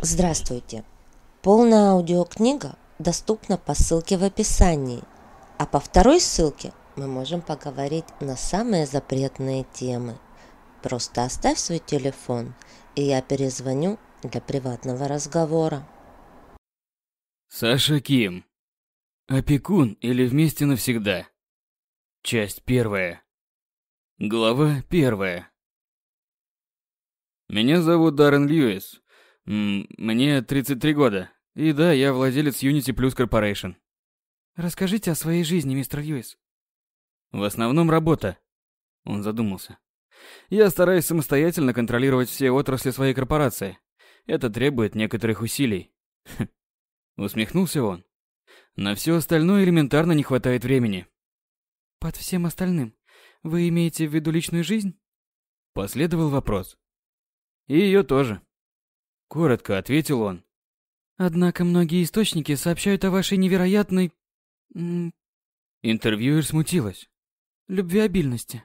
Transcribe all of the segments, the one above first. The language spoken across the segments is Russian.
Здравствуйте! Полная аудиокнига доступна по ссылке в описании, а по второй ссылке мы можем поговорить на самые запретные темы. Просто оставь свой телефон, и я перезвоню для приватного разговора. Саша Ким. Опекун или вместе навсегда. Часть первая. Глава первая. Меня зовут Даррен Льюис. Мне 33 года. И да, я владелец Unity Plus Corporation. Расскажите о своей жизни, мистер Льюис. В основном работа. Он задумался. Я стараюсь самостоятельно контролировать все отрасли своей корпорации. Это требует некоторых усилий. Хм. Усмехнулся он. На все остальное элементарно не хватает времени. Под всем остальным вы имеете в виду личную жизнь? Последовал вопрос. И ее тоже. Коротко ответил он. Однако многие источники сообщают о вашей невероятной... Интервьюер смутилась. Любвеобильности.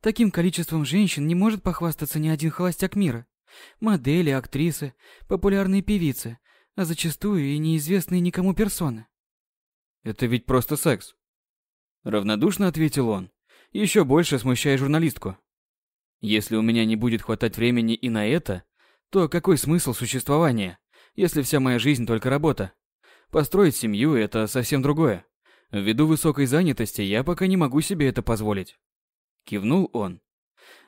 Таким количеством женщин не может похвастаться ни один холостяк мира. Модели, актрисы, популярные певицы, а зачастую и неизвестные никому персоны. Это ведь просто секс. Равнодушно ответил он, еще больше смущая журналистку. Если у меня не будет хватать времени и на это, то какой смысл существования, если вся моя жизнь только работа? Построить семью – это совсем другое. Ввиду высокой занятости я пока не могу себе это позволить. Кивнул он.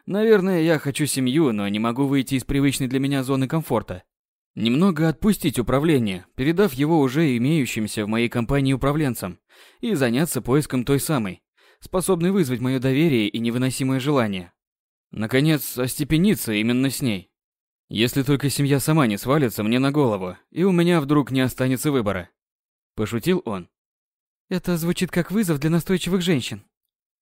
Наверное, я хочу семью, но не могу выйти из привычной для меня зоны комфорта. Немного отпустить управление, передав его уже имеющимся в моей компании управленцам, и заняться поиском той самой, способной вызвать мое доверие и невыносимое желание. Наконец, остепениться именно с ней. Если только семья сама не свалится мне на голову, и у меня вдруг не останется выбора. Пошутил он. Это звучит как вызов для настойчивых женщин.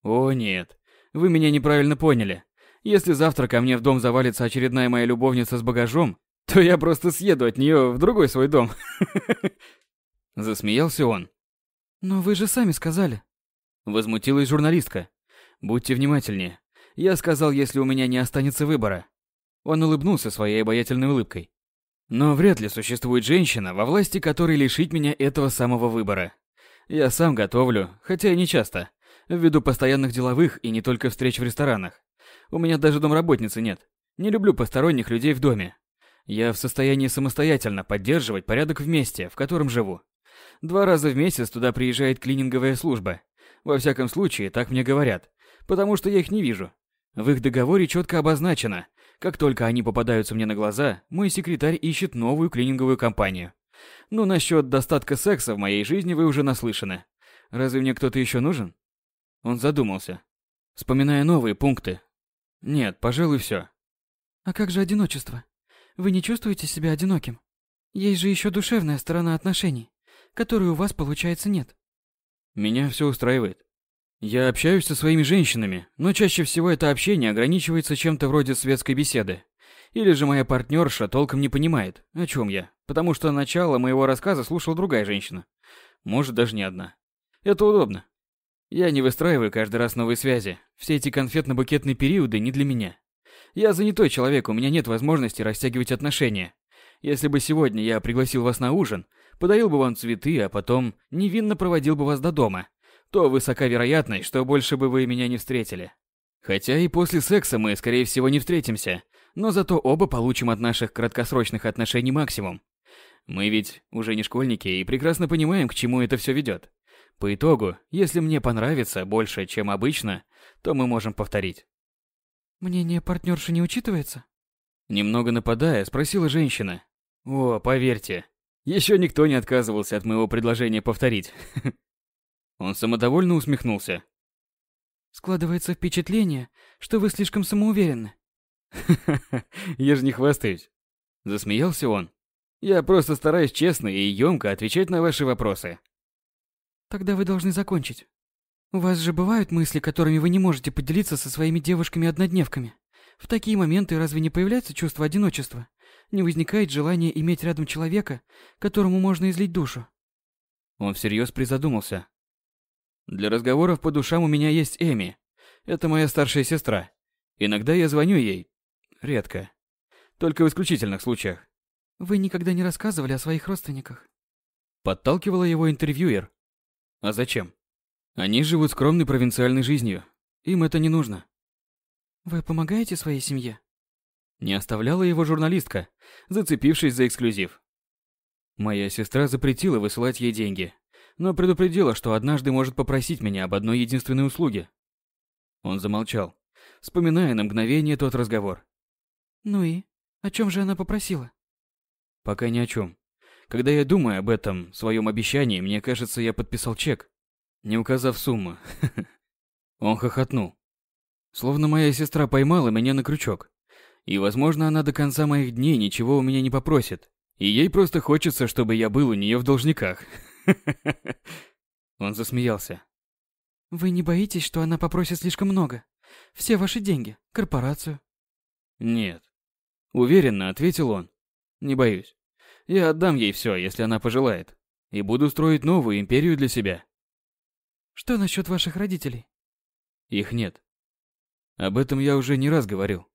О нет, вы меня неправильно поняли. Если завтра ко мне в дом завалится очередная моя любовница с багажом, то я просто съеду от нее в другой свой дом. Засмеялся он. Но вы же сами сказали. Возмутилась журналистка. Будьте внимательнее. Я сказал, если у меня не останется выбора. Он улыбнулся своей обаятельной улыбкой. Но вряд ли существует женщина, во власти которой лишить меня этого самого выбора. Я сам готовлю, хотя и не часто, ввиду постоянных деловых и не только встреч в ресторанах. У меня даже домработницы нет. Не люблю посторонних людей в доме. Я в состоянии самостоятельно поддерживать порядок в месте, в котором живу. Два раза в месяц туда приезжает клининговая служба. Во всяком случае, так мне говорят, потому что я их не вижу. В их договоре четко обозначено, как только они попадаются мне на глаза, мой секретарь ищет новую клининговую компанию. Ну, насчет достатка секса в моей жизни вы уже наслышаны. Разве мне кто-то еще нужен? Он задумался, вспоминая новые пункты. Нет, пожалуй, все. А как же одиночество? Вы не чувствуете себя одиноким? Есть же еще душевная сторона отношений, которой у вас, получается, нет. Меня все устраивает. Я общаюсь со своими женщинами, но чаще всего это общение ограничивается чем-то вроде светской беседы. Или же моя партнерша толком не понимает, о чем я, потому что начало моего рассказа слушала другая женщина. Может, даже не одна. Это удобно. Я не выстраиваю каждый раз новые связи. Все эти конфетно-букетные периоды не для меня. Я занятой человек, у меня нет возможности растягивать отношения. Если бы сегодня я пригласил вас на ужин, подарил бы вам цветы, а потом невинно проводил бы вас до дома, то высока вероятность, что больше бы вы меня не встретили. Хотя и после секса мы, скорее всего, не встретимся, но зато оба получим от наших краткосрочных отношений максимум. Мы ведь уже не школьники и прекрасно понимаем, к чему это все ведет. По итогу, если мне понравится больше, чем обычно, то мы можем повторить. Мнение партнерши не учитывается? Немного нападая, спросила женщина. О, поверьте, еще никто не отказывался от моего предложения повторить. Он самодовольно усмехнулся. Складывается впечатление, что вы слишком самоуверенны. ха ха я же не хвастаюсь. Засмеялся он. Я просто стараюсь честно и емко отвечать на ваши вопросы. Тогда вы должны закончить. У вас же бывают мысли, которыми вы не можете поделиться со своими девушками-однодневками. В такие моменты разве не появляется чувство одиночества? Не возникает желания иметь рядом человека, которому можно излить душу? Он всерьез призадумался. Для разговоров по душам у меня есть Эми. Это моя старшая сестра. Иногда я звоню ей. Редко. Только в исключительных случаях. Вы никогда не рассказывали о своих родственниках? Подталкивала его интервьюер. А зачем? Они живут скромной провинциальной жизнью. Им это не нужно. Вы помогаете своей семье? Не оставляла его журналистка, зацепившись за эксклюзив. Моя сестра запретила высылать ей деньги, но предупредила, что однажды может попросить меня об одной единственной услуге. Он замолчал, вспоминая на мгновение тот разговор. Ну и? О чем же она попросила? Пока ни о чем. Когда я думаю об этом своем обещании, мне кажется, я подписал чек, не указав сумму. Он хохотнул. Словно моя сестра поймала меня на крючок. И, возможно, она до конца моих дней ничего у меня не попросит. И ей просто хочется, чтобы я был у нее в должниках. Он засмеялся. Вы не боитесь, что она попросит слишком много? Все ваши деньги, корпорацию? Нет. Уверенно ответил он. Не боюсь. Я отдам ей все, если она пожелает. И буду строить новую империю для себя. Что насчет ваших родителей? Их нет. Об этом я уже не раз говорил.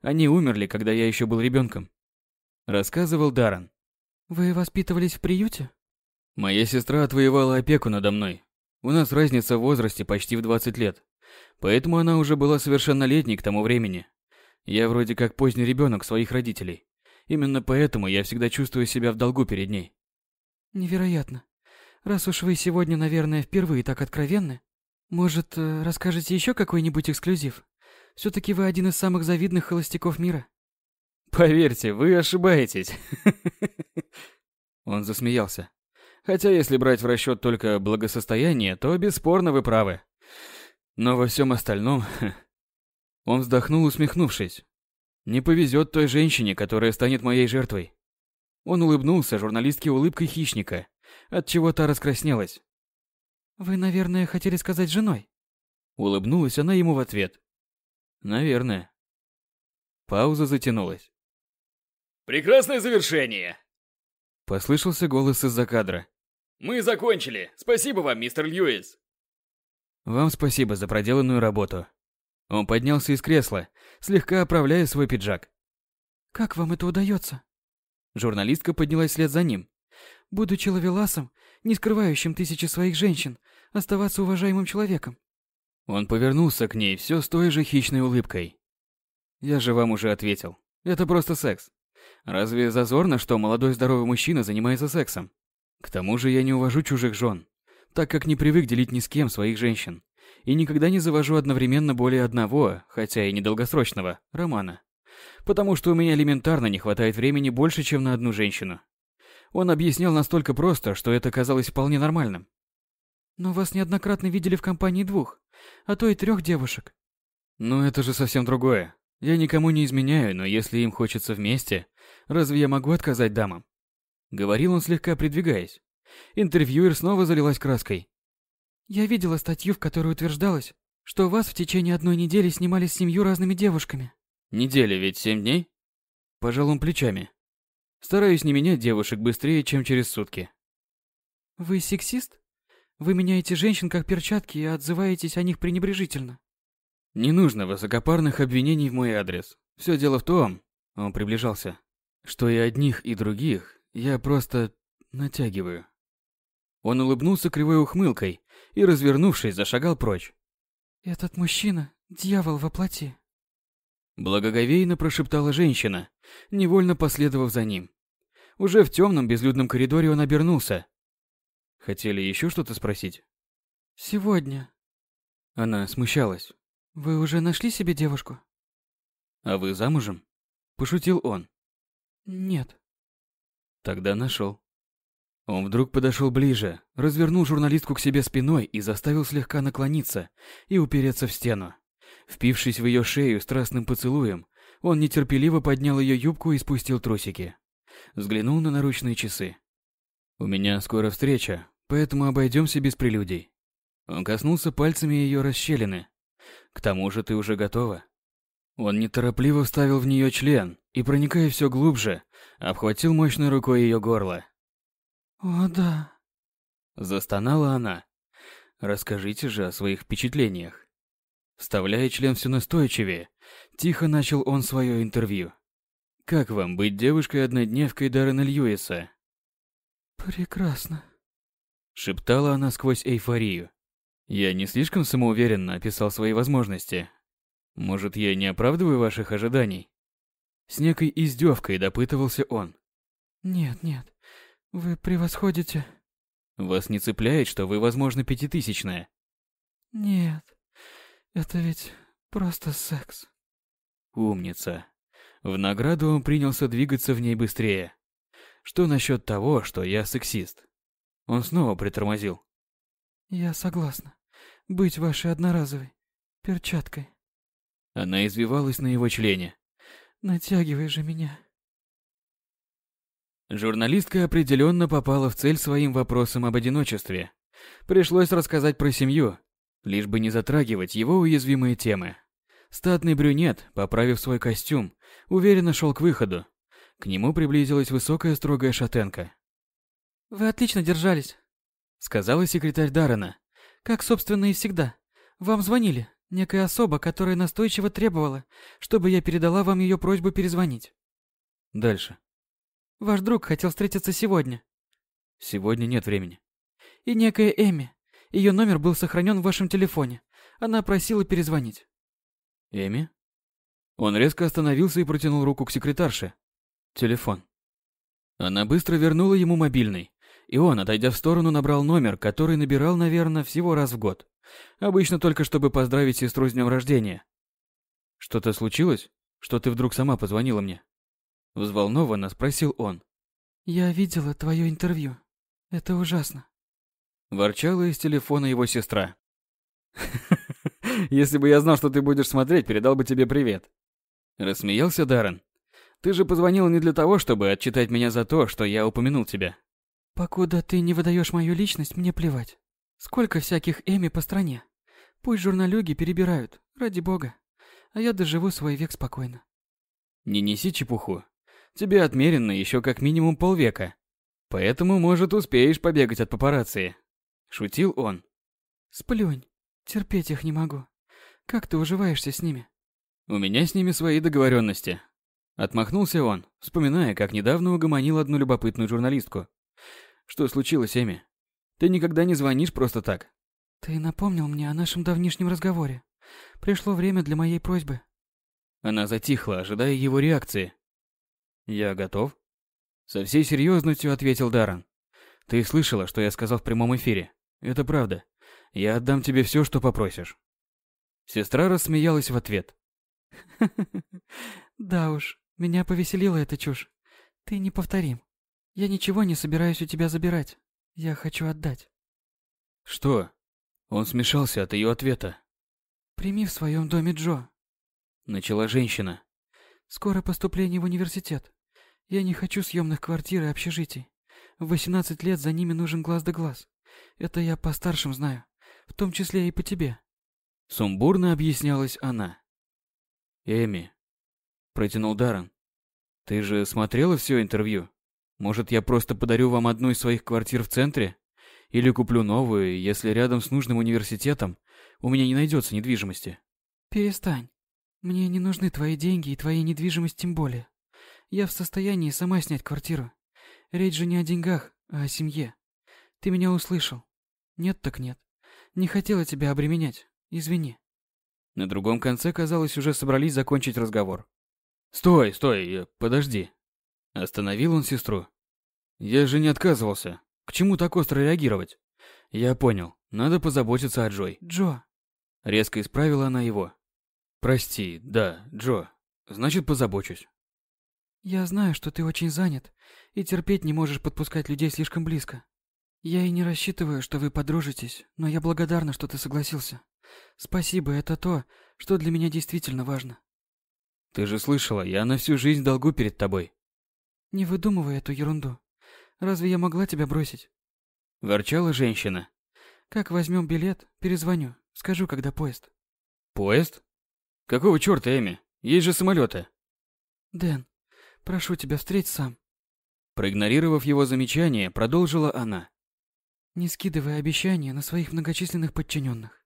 Они умерли, когда я еще был ребенком. Рассказывал Даран. Вы воспитывались в приюте? Моя сестра отвоевала опеку надо мной. У нас разница в возрасте почти в 20 лет. Поэтому она уже была совершеннолетней к тому времени. Я вроде как поздний ребенок своих родителей. Именно поэтому я всегда чувствую себя в долгу перед ней. Невероятно. Раз уж вы сегодня, наверное, впервые так откровенны, может, э, расскажете еще какой-нибудь эксклюзив? все таки вы один из самых завидных холостяков мира. Поверьте, вы ошибаетесь. Он засмеялся. Хотя если брать в расчет только благосостояние, то бесспорно вы правы. Но во всем остальном... Он вздохнул, усмехнувшись. Не повезет той женщине, которая станет моей жертвой. Он улыбнулся журналистке улыбкой хищника, от чего та раскраснелась. Вы, наверное, хотели сказать женой? Улыбнулась она ему в ответ. Наверное. Пауза затянулась. Прекрасное завершение. Послышался голос из-за кадра. «Мы закончили! Спасибо вам, мистер Льюис!» «Вам спасибо за проделанную работу». Он поднялся из кресла, слегка оправляя свой пиджак. «Как вам это удается?» Журналистка поднялась вслед за ним. «Будучи ловеласом, не скрывающим тысячи своих женщин, оставаться уважаемым человеком». Он повернулся к ней все с той же хищной улыбкой. «Я же вам уже ответил. Это просто секс. Разве зазорно, что молодой здоровый мужчина занимается сексом? К тому же я не увожу чужих жен, так как не привык делить ни с кем своих женщин. И никогда не завожу одновременно более одного, хотя и недолгосрочного, романа. Потому что у меня элементарно не хватает времени больше, чем на одну женщину. Он объяснял настолько просто, что это казалось вполне нормальным. Но вас неоднократно видели в компании двух, а то и трех девушек. Ну это же совсем другое. Я никому не изменяю, но если им хочется вместе, разве я могу отказать дамам? Говорил он, слегка придвигаясь. Интервьюер снова залилась краской. Я видела статью, в которой утверждалось, что вас в течение одной недели снимали с семью разными девушками. Неделя ведь семь дней? Пожал он плечами. Стараюсь не менять девушек быстрее, чем через сутки. Вы сексист? Вы меняете женщин как перчатки и отзываетесь о них пренебрежительно. Не нужно высокопарных обвинений в мой адрес. Все дело в том, он приближался, что и одних, и других я просто натягиваю. Он улыбнулся кривой ухмылкой и, развернувшись, зашагал прочь. «Этот мужчина — дьявол во плоти», — благоговейно прошептала женщина, невольно последовав за ним. Уже в темном безлюдном коридоре он обернулся. «Хотели еще что-то спросить?» «Сегодня». Она смущалась. «Вы уже нашли себе девушку?» «А вы замужем?» – пошутил он. «Нет». «Тогда нашел. Он вдруг подошел ближе, развернул журналистку к себе спиной и заставил слегка наклониться и упереться в стену. Впившись в ее шею страстным поцелуем, он нетерпеливо поднял ее юбку и спустил трусики. Взглянул на наручные часы. «У меня скоро встреча, поэтому обойдемся без прелюдий». Он коснулся пальцами ее расщелины, к тому же ты уже готова. Он неторопливо вставил в нее член и, проникая все глубже, обхватил мощной рукой ее горло. «О, да!» Застонала она. «Расскажите же о своих впечатлениях». Вставляя член все настойчивее, тихо начал он свое интервью. «Как вам быть девушкой-однодневкой Даррена Льюиса?» «Прекрасно», — шептала она сквозь эйфорию. Я не слишком самоуверенно описал свои возможности. Может, я не оправдываю ваших ожиданий? С некой издевкой допытывался он. Нет, нет, вы превосходите. Вас не цепляет, что вы, возможно, пятитысячная? Нет, это ведь просто секс. Умница. В награду он принялся двигаться в ней быстрее. Что насчет того, что я сексист? Он снова притормозил. Я согласна быть вашей одноразовой перчаткой. Она извивалась на его члене. Натягивай же меня. Журналистка определенно попала в цель своим вопросом об одиночестве. Пришлось рассказать про семью, лишь бы не затрагивать его уязвимые темы. Статный брюнет, поправив свой костюм, уверенно шел к выходу. К нему приблизилась высокая строгая шатенка. «Вы отлично держались», — сказала секретарь Даррена, как, собственно, и всегда. Вам звонили. Некая особа, которая настойчиво требовала, чтобы я передала вам ее просьбу перезвонить. Дальше. Ваш друг хотел встретиться сегодня. Сегодня нет времени. И некая Эми. Ее номер был сохранен в вашем телефоне. Она просила перезвонить. Эми? Он резко остановился и протянул руку к секретарше. Телефон. Она быстро вернула ему мобильный, и он, отойдя в сторону, набрал номер, который набирал, наверное, всего раз в год. Обычно только чтобы поздравить сестру с днем рождения. «Что-то случилось? Что ты вдруг сама позвонила мне?» Взволнованно спросил он. «Я видела твое интервью. Это ужасно». Ворчала из телефона его сестра. Если бы я знал, что ты будешь смотреть, передал бы тебе привет. Рассмеялся Даррен. Ты же позвонил не для того, чтобы отчитать меня за то, что я упомянул тебя. Покуда ты не выдаешь мою личность, мне плевать. Сколько всяких Эми по стране. Пусть журналюги перебирают, ради бога. А я доживу свой век спокойно. Не неси чепуху. Тебе отмерено еще как минимум полвека. Поэтому, может, успеешь побегать от папарацци. Шутил он. Сплюнь. Терпеть их не могу. Как ты уживаешься с ними? У меня с ними свои договоренности. Отмахнулся он, вспоминая, как недавно угомонил одну любопытную журналистку, что случилось, Эми? Ты никогда не звонишь просто так. Ты напомнил мне о нашем давнишнем разговоре. Пришло время для моей просьбы. Она затихла, ожидая его реакции. Я готов. Со всей серьезностью ответил Даран. Ты слышала, что я сказал в прямом эфире. Это правда. Я отдам тебе все, что попросишь. Сестра рассмеялась в ответ. Да уж, меня повеселила эта чушь. Ты неповторим. Я ничего не собираюсь у тебя забирать. Я хочу отдать. Что? Он смешался от ее ответа. Прими в своем доме Джо. Начала женщина. Скоро поступление в университет. Я не хочу съемных квартир и общежитий. В 18 лет за ними нужен глаз да глаз. Это я по старшим знаю, в том числе и по тебе. Сумбурно объяснялась она. Эми, протянул Даррен. Ты же смотрела все интервью? Может, я просто подарю вам одну из своих квартир в центре? Или куплю новую, если рядом с нужным университетом у меня не найдется недвижимости? Перестань. Мне не нужны твои деньги и твоя недвижимость тем более. Я в состоянии сама снять квартиру. Речь же не о деньгах, а о семье. Ты меня услышал. Нет так нет. Не хотела тебя обременять. Извини. На другом конце, казалось, уже собрались закончить разговор. Стой, стой, э, подожди. Остановил он сестру. Я же не отказывался. К чему так остро реагировать? Я понял. Надо позаботиться о Джой. Джо. Резко исправила она его. Прости, да, Джо. Значит, позабочусь. Я знаю, что ты очень занят и терпеть не можешь подпускать людей слишком близко. Я и не рассчитываю, что вы подружитесь, но я благодарна, что ты согласился. Спасибо, это то, что для меня действительно важно. Ты же слышала, я на всю жизнь долгу перед тобой. «Не выдумывай эту ерунду. Разве я могла тебя бросить?» Ворчала женщина. «Как возьмем билет, перезвоню. Скажу, когда поезд». «Поезд? Какого чёрта, Эми? Есть же самолеты. «Дэн, прошу тебя, встреть сам». Проигнорировав его замечание, продолжила она. «Не скидывай обещания на своих многочисленных подчиненных.